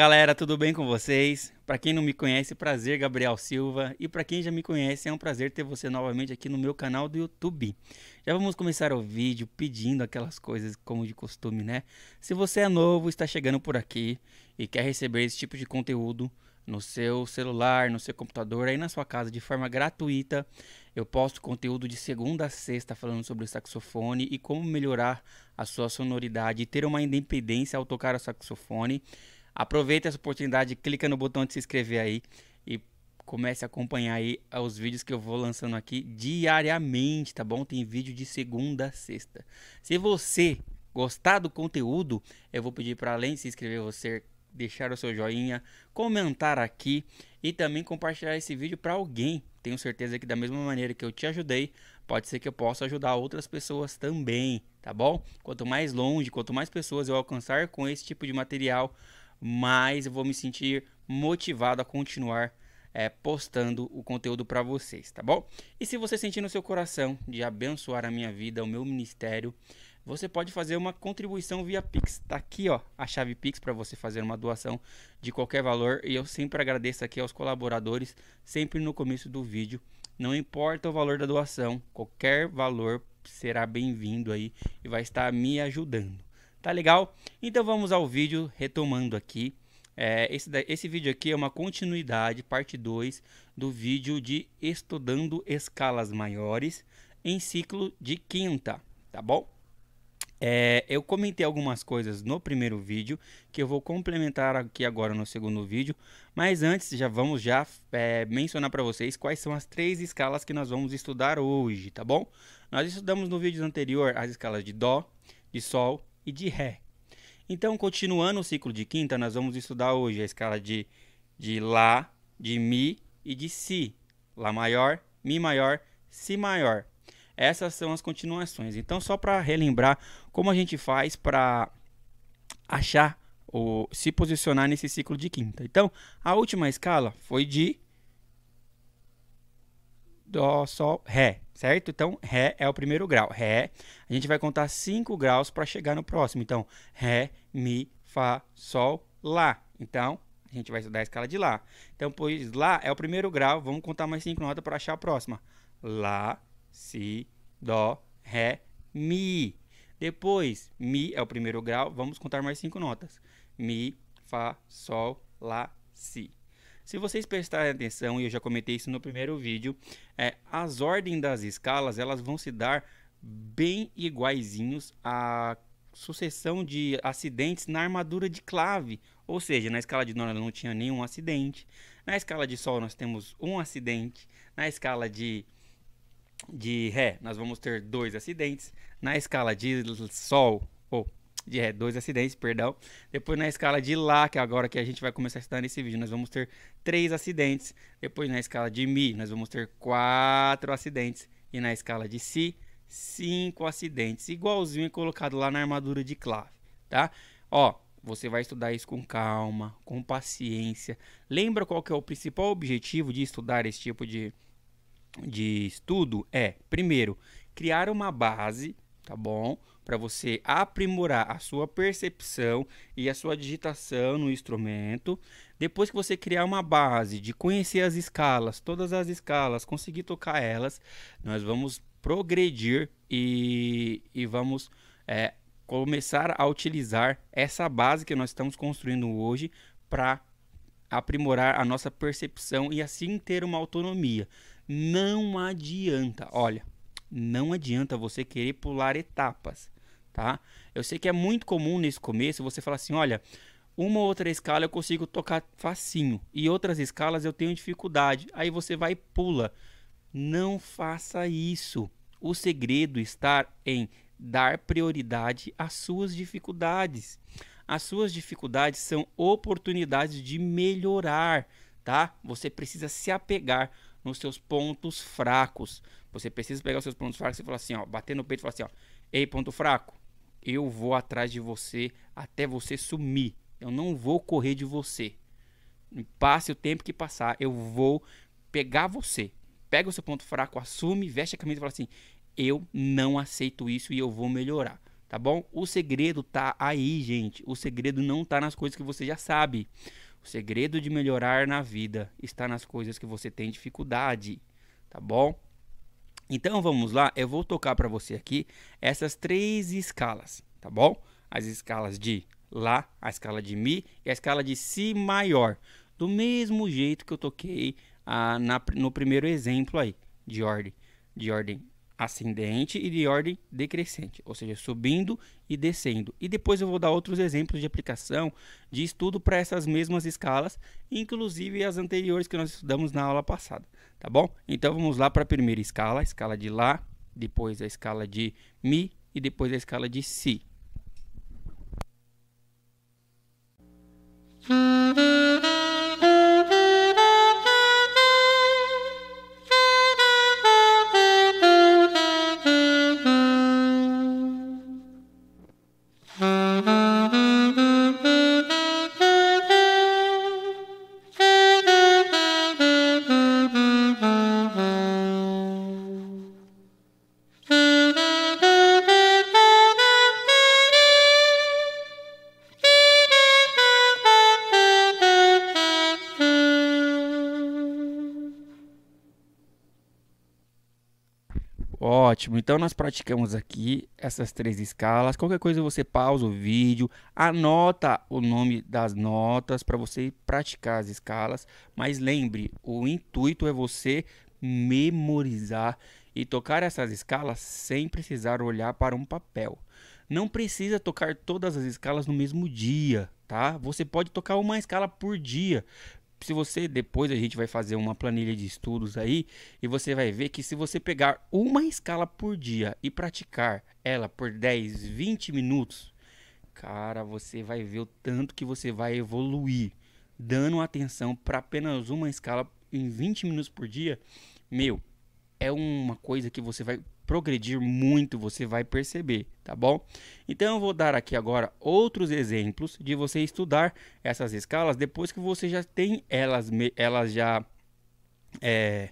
galera, tudo bem com vocês? Para quem não me conhece, prazer, Gabriel Silva. E para quem já me conhece, é um prazer ter você novamente aqui no meu canal do YouTube. Já vamos começar o vídeo pedindo aquelas coisas como de costume, né? Se você é novo, está chegando por aqui e quer receber esse tipo de conteúdo no seu celular, no seu computador, aí na sua casa de forma gratuita, eu posto conteúdo de segunda a sexta falando sobre o saxofone e como melhorar a sua sonoridade e ter uma independência ao tocar o saxofone. Aproveita essa oportunidade, clica no botão de se inscrever aí e comece a acompanhar aí eh, os vídeos que eu vou lançando aqui diariamente, tá bom? Tem vídeo de segunda a sexta. Se você gostar do conteúdo, eu vou pedir para além de se inscrever, você deixar o seu joinha, comentar aqui e também compartilhar esse vídeo para alguém. Tenho certeza que da mesma maneira que eu te ajudei, pode ser que eu possa ajudar outras pessoas também, tá bom? Quanto mais longe, quanto mais pessoas eu alcançar com esse tipo de material, mas eu vou me sentir motivado a continuar é, postando o conteúdo para vocês, tá bom? E se você sentir no seu coração de abençoar a minha vida, o meu ministério, você pode fazer uma contribuição via Pix. Tá aqui, ó, a chave Pix para você fazer uma doação de qualquer valor. E eu sempre agradeço aqui aos colaboradores, sempre no começo do vídeo. Não importa o valor da doação, qualquer valor será bem-vindo aí e vai estar me ajudando. Tá legal? Então vamos ao vídeo retomando aqui. É, esse, esse vídeo aqui é uma continuidade, parte 2, do vídeo de estudando escalas maiores em ciclo de quinta, tá bom? É, eu comentei algumas coisas no primeiro vídeo que eu vou complementar aqui agora no segundo vídeo, mas antes já vamos já é, mencionar para vocês quais são as três escalas que nós vamos estudar hoje, tá bom? Nós estudamos no vídeo anterior as escalas de Dó, de Sol e de Ré. Então, continuando o ciclo de quinta, nós vamos estudar hoje a escala de, de Lá, de Mi e de Si. Lá maior, Mi maior, Si maior. Essas são as continuações. Então, só para relembrar como a gente faz para achar ou se posicionar nesse ciclo de quinta. Então, a última escala foi de Dó, Sol, Ré certo? Então, Ré é o primeiro grau. Ré, a gente vai contar cinco graus para chegar no próximo. Então, Ré, Mi, Fá, Sol, Lá. Então, a gente vai estudar a escala de Lá. Então, pois Lá é o primeiro grau, vamos contar mais cinco notas para achar a próxima. Lá, Si, Dó, Ré, Mi. Depois, Mi é o primeiro grau, vamos contar mais cinco notas. Mi, Fá, Sol, Lá, Si. Se vocês prestarem atenção, e eu já comentei isso no primeiro vídeo, é, as ordens das escalas elas vão se dar bem iguaizinhos à sucessão de acidentes na armadura de clave. Ou seja, na escala de Nona não tinha nenhum acidente. Na escala de Sol nós temos um acidente. Na escala de de Ré, nós vamos ter dois acidentes. Na escala de Sol, é, dois acidentes, perdão. Depois na escala de Lá, que é agora que a gente vai começar a estudar nesse vídeo, nós vamos ter três acidentes. Depois na escala de Mi, nós vamos ter quatro acidentes. E na escala de Si, cinco acidentes. Igualzinho e é colocado lá na armadura de clave, tá? Ó, você vai estudar isso com calma, com paciência. Lembra qual que é o principal objetivo de estudar esse tipo de, de estudo? É, primeiro, criar uma base, tá bom? para você aprimorar a sua percepção e a sua digitação no instrumento. Depois que você criar uma base de conhecer as escalas, todas as escalas, conseguir tocar elas, nós vamos progredir e, e vamos é, começar a utilizar essa base que nós estamos construindo hoje para aprimorar a nossa percepção e assim ter uma autonomia. Não adianta, olha, não adianta você querer pular etapas, tá? Eu sei que é muito comum nesse começo você falar assim, olha, uma ou outra escala eu consigo tocar facinho e outras escalas eu tenho dificuldade. Aí você vai e pula. Não faça isso. O segredo está em dar prioridade às suas dificuldades. As suas dificuldades são oportunidades de melhorar, tá? Você precisa se apegar nos seus pontos fracos. Você precisa pegar os seus pontos fracos e falar assim, ó, bater no peito e falar assim, ó, ei, ponto fraco, eu vou atrás de você até você sumir. Eu não vou correr de você. Passe o tempo que passar, eu vou pegar você. Pega o seu ponto fraco, assume, veste a camisa e fala assim: eu não aceito isso e eu vou melhorar. Tá bom? O segredo tá aí, gente. O segredo não tá nas coisas que você já sabe. O segredo de melhorar na vida está nas coisas que você tem dificuldade. Tá bom? Então vamos lá, eu vou tocar para você aqui essas três escalas, tá bom? As escalas de Lá, a escala de Mi e a escala de Si maior, do mesmo jeito que eu toquei ah, na, no primeiro exemplo aí, de ordem, de ordem ascendente e de ordem decrescente, ou seja, subindo e descendo. E depois eu vou dar outros exemplos de aplicação de estudo para essas mesmas escalas, inclusive as anteriores que nós estudamos na aula passada, tá bom? Então vamos lá para a primeira escala, a escala de lá, depois a escala de mi e depois a escala de si. Ótimo, então nós praticamos aqui essas três escalas. Qualquer coisa você pausa o vídeo, anota o nome das notas para você praticar as escalas. Mas lembre, o intuito é você memorizar e tocar essas escalas sem precisar olhar para um papel. Não precisa tocar todas as escalas no mesmo dia, tá? Você pode tocar uma escala por dia se você depois a gente vai fazer uma planilha de estudos aí e você vai ver que se você pegar uma escala por dia e praticar ela por 10, 20 minutos, cara, você vai ver o tanto que você vai evoluir dando atenção para apenas uma escala em 20 minutos por dia. Meu, é uma coisa que você vai progredir muito, você vai perceber, tá bom? Então eu vou dar aqui agora outros exemplos de você estudar essas escalas depois que você já tem elas, elas já é,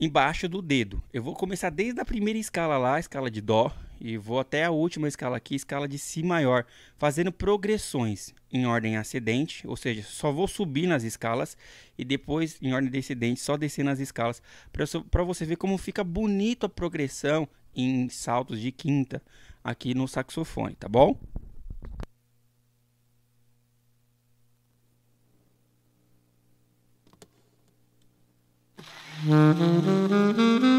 embaixo do dedo. Eu vou começar desde a primeira escala lá, escala de Dó, e vou até a última escala aqui, escala de Si maior, fazendo progressões em ordem ascendente, ou seja, só vou subir nas escalas e depois em ordem descendente, só descer nas escalas, para você ver como fica bonito a progressão em saltos de quinta aqui no saxofone, tá bom? Uhum.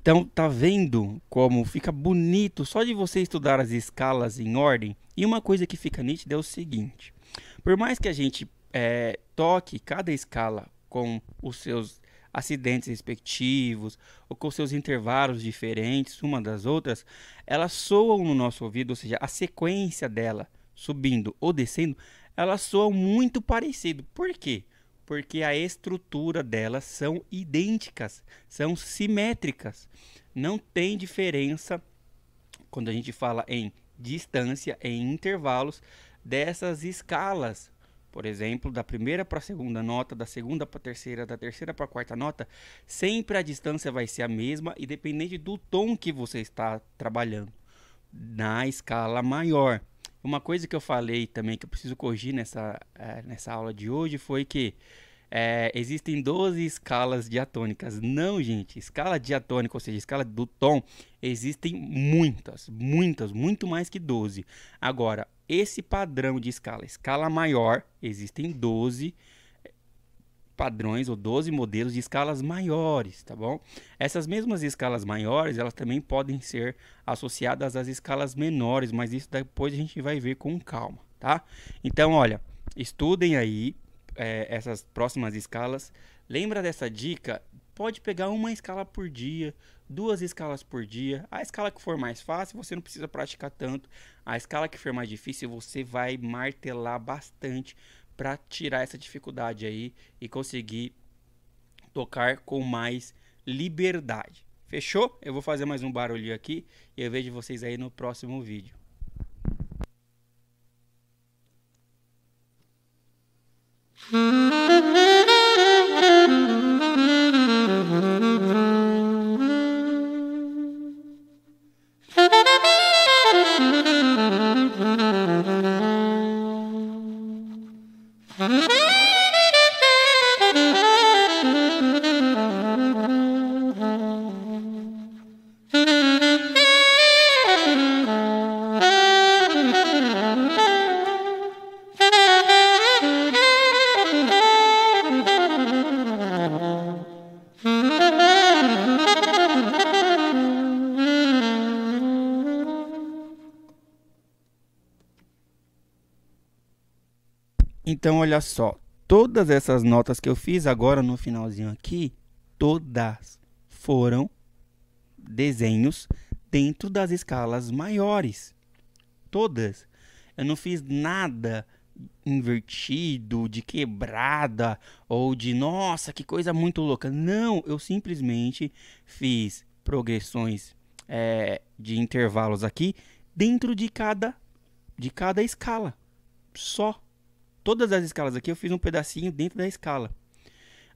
Então, tá vendo como fica bonito só de você estudar as escalas em ordem? E uma coisa que fica nítida é o seguinte: por mais que a gente é, toque cada escala com os seus acidentes respectivos ou com seus intervalos diferentes uma das outras, elas soam no nosso ouvido, ou seja, a sequência dela subindo ou descendo, elas soam muito parecido. Por quê? porque a estrutura delas são idênticas, são simétricas. Não tem diferença quando a gente fala em distância, em intervalos dessas escalas. Por exemplo, da primeira para a segunda nota, da segunda para a terceira, da terceira para a quarta nota, sempre a distância vai ser a mesma, independente do tom que você está trabalhando na escala maior. Uma coisa que eu falei também, que eu preciso corrigir nessa, é, nessa aula de hoje, foi que é, existem 12 escalas diatônicas. Não, gente, escala diatônica, ou seja, escala do tom, existem muitas, muitas, muito mais que 12. Agora, esse padrão de escala, escala maior, existem 12 escalas padrões ou 12 modelos de escalas maiores, tá bom? Essas mesmas escalas maiores, elas também podem ser associadas às escalas menores, mas isso depois a gente vai ver com calma, tá? Então, olha, estudem aí é, essas próximas escalas. Lembra dessa dica? Pode pegar uma escala por dia, duas escalas por dia. A escala que for mais fácil, você não precisa praticar tanto. A escala que for mais difícil, você vai martelar bastante para tirar essa dificuldade aí e conseguir tocar com mais liberdade. Fechou? Eu vou fazer mais um barulho aqui e eu vejo vocês aí no próximo vídeo. Então, olha só, todas essas notas que eu fiz agora no finalzinho aqui, todas foram desenhos dentro das escalas maiores. Todas. Eu não fiz nada invertido, de quebrada ou de nossa, que coisa muito louca. Não, eu simplesmente fiz progressões é, de intervalos aqui dentro de cada de cada escala. Só Todas as escalas aqui eu fiz um pedacinho dentro da escala.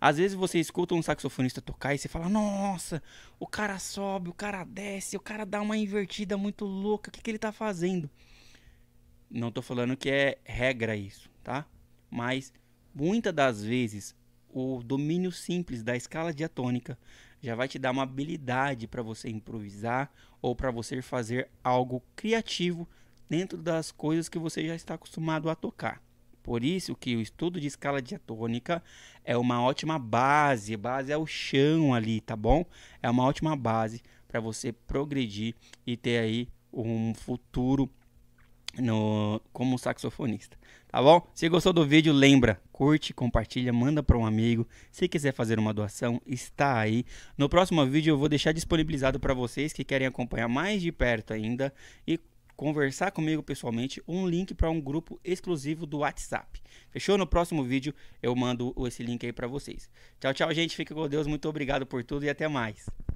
Às vezes você escuta um saxofonista tocar e você fala: Nossa, o cara sobe, o cara desce, o cara dá uma invertida muito louca, o que, que ele tá fazendo? Não tô falando que é regra isso, tá? Mas muitas das vezes o domínio simples da escala diatônica já vai te dar uma habilidade para você improvisar ou para você fazer algo criativo dentro das coisas que você já está acostumado a tocar. Por isso que o estudo de escala diatônica é uma ótima base, base é o chão ali, tá bom? É uma ótima base para você progredir e ter aí um futuro no, como saxofonista, tá bom? Se gostou do vídeo, lembra, curte, compartilha, manda para um amigo. Se quiser fazer uma doação, está aí. No próximo vídeo eu vou deixar disponibilizado para vocês que querem acompanhar mais de perto ainda e conversar comigo pessoalmente, um link para um grupo exclusivo do WhatsApp. Fechou? No próximo vídeo eu mando esse link aí para vocês. Tchau, tchau, gente. Fica com Deus. Muito obrigado por tudo e até mais.